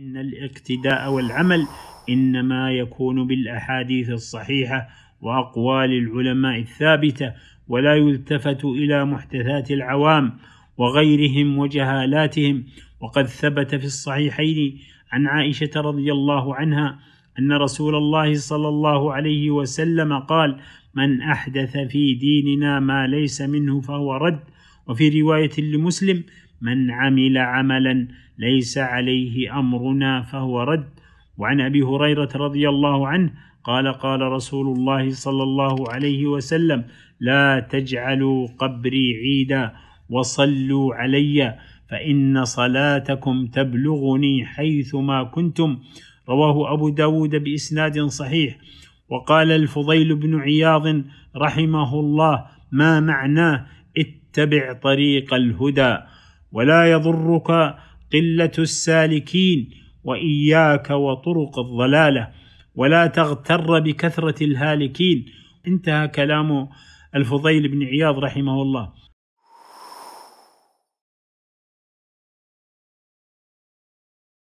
إن الاقتداء والعمل إنما يكون بالأحاديث الصحيحة وأقوال العلماء الثابتة ولا يلتفت إلى محدثات العوام وغيرهم وجهالاتهم وقد ثبت في الصحيحين عن عائشة رضي الله عنها أن رسول الله صلى الله عليه وسلم قال: من أحدث في ديننا ما ليس منه فهو رد وفي رواية لمسلم من عمل عملا ليس عليه أمرنا فهو رد وعن أبي هريرة رضي الله عنه قال قال رسول الله صلى الله عليه وسلم لا تجعلوا قبري عيدا وصلوا علي فإن صلاتكم تبلغني حيثما كنتم رواه أبو داود بإسناد صحيح وقال الفضيل بن عياض رحمه الله ما معناه اتبع طريق الهدى ولا يضرك قله السالكين واياك وطرق الضلاله ولا تغتر بكثره الهالكين انتهى كلام الفضيل بن عياض رحمه الله